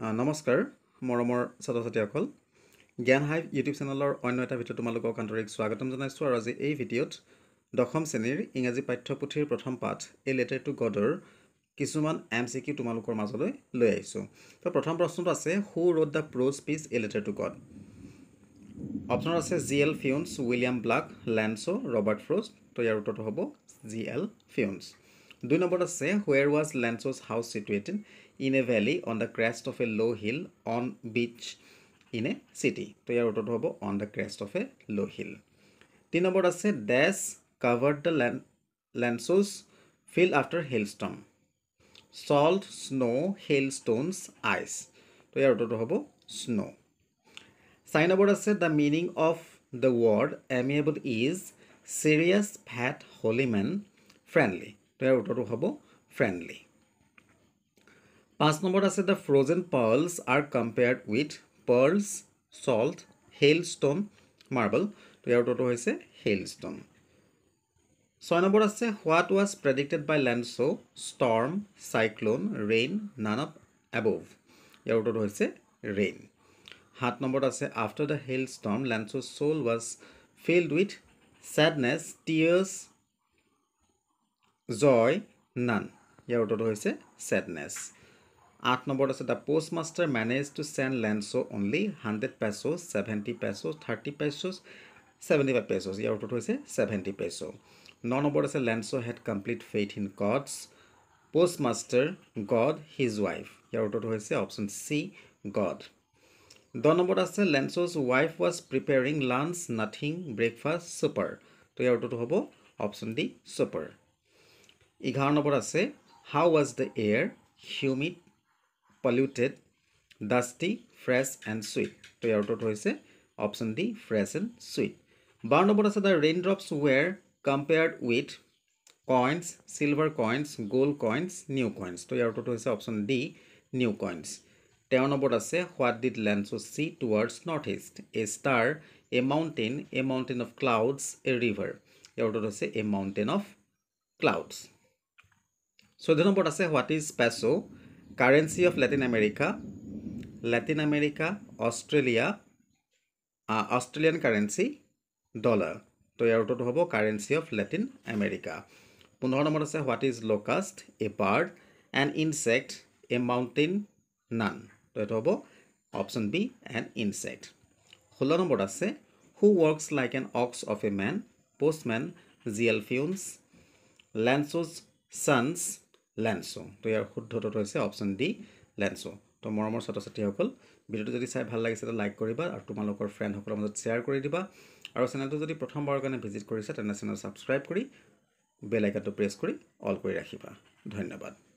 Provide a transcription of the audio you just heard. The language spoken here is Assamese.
নমস্কাৰ মৰমৰ ছাত্ৰ ছাত্ৰীসকল জ্ঞান হাইভ ইউটিউব চেনেলৰ অন্য এটা ভিডিঅ' তোমালোকক আন্তৰিক স্বাগতম জনাইছোঁ আৰু আজি এই ভিডিঅ'ত দশম শ্ৰেণীৰ ইংৰাজী পাঠ্যপুথিৰ প্ৰথম পাঠ এই লেটাৰ টু গডৰ কিছুমান এম চি কিউ তোমালোকৰ মাজলৈ লৈ আহিছোঁ তো প্ৰথম প্ৰশ্নটো আছে who wrote the prose' piece এই লেটাৰ টু গড অপশ্যনত আছে G L Fuentes William Blake Lencho' Robert Frost তো ইয়াৰ উত্তৰটো হ'ব জি এল ফিউনছ দুই নম্বৰত আছে where was Lencho's house situated in a valley on the crest of a low' hill on beach in a city তো ইয়াৰ উত্তৰটো হ'ব on the crest of a low' hill তিনি নম্বৰত আছে this covered the lane Lencho's field after hailstorm salt snow' hailstones ice তো ইয়াৰ উত্তৰটো হ'ব স্ন' চাৰি নম্বৰত আছে the meaning of the word amiable is serious fat holy man friendly তো ইয়াৰ উত্তৰটো হ'ব ফ্ৰেণ্ডলি পাঁচ নম্বৰত আছে the frozen pearls are compared with pearls salt hailstone marble তো ইয়াৰ উত্তৰটো হৈছে হেইলষ্টন ছয় নম্বৰ আছে what was predicted by Lencho' storm cyclone rain none of above ইয়াৰ উত্তৰটো হৈছে ৰেইন সাত নম্বৰত আছে after the hailstorm Lencho's' soul was filled with sadness tears joy none ইয়াৰ উত্তৰটো হৈছে ছেডনেছ আঠ নম্বৰত আছে the postmaster manage to send লেন্সো only hundred pesos' seventy pesos' thirty pesos seventy five pesos ইয়াৰ উত্তৰটো হৈছে ছেভেণ্টি পেচ' ন নম্বৰত আছে Lencho had complete faith in God's postmaster God his wife ইয়াৰ উত্তৰটো হৈছে অপশ্যন চি গড দহ নম্বৰত আছে Lencho's wife was preparing lunch nothing breakfast supper তো ইয়াৰ উত্তৰটো হ'ব অপশ্যন ডি ছুপাৰ এঘাৰ নম্বৰত আছে how was the air humid polluted dusty fresh and sweet তো ইয়াৰ উত্তৰটো হৈছে option D fresh and sweet বাৰ নম্বৰত আছে the raindrops were compared with coins silver coins gold coins new coins তো ইয়াৰ উত্তৰটো হৈছে অপশ্যন ডি নিউ কইনছ তেওঁৰ নম্বৰত আছে what did Lencho see towards north east a star a mountain a mountain of clouds a river ইয়াৰ উত্তৰটো হৈছে এ মাউণ্টেইন অফ ক্লাউডছ চৈধ্য নম্বৰত আছে what is peso' currency of Latin America Latin America Australia Australian currency dollar তো ইয়াৰ উত্তৰটো হ'ব কাৰেঞ্চি অফ লেটিন আমেৰিকা পোন্ধৰ নম্বৰত আছে what is locust a bird and insect a mountain none তো এইটো হ'ব অপশ্যন বি এণ্ড ইনচেক্ট ষোল্ল নম্বৰত আছে who works like an ox of a man postman G L Fuentes Lencho's sons Lencho তো ইয়াৰ শুদ্ধ উত্তৰটো হৈছে অপশ্যন ডি লেঞ্চো তো মৰমৰ ছাত্ৰ ছাত্ৰীসকল ভিডিঅ'টো যদি চাই ভাল লাগিছে লাইক কৰিবা আৰু তোমালোকৰ ফ্ৰেণ্ডসকলৰ মাজত শ্বেয়াৰ কৰি দিবা আৰু চেনেলটো যদি প্ৰথমবাৰৰ কাৰণে ভিজিট কৰিছা তেনে চেনেল ছাবস্ক্ৰাইব কৰি বেলাইকাটো প্ৰেছ কৰি অল কৰি ৰাখিবা ধন্যবাদ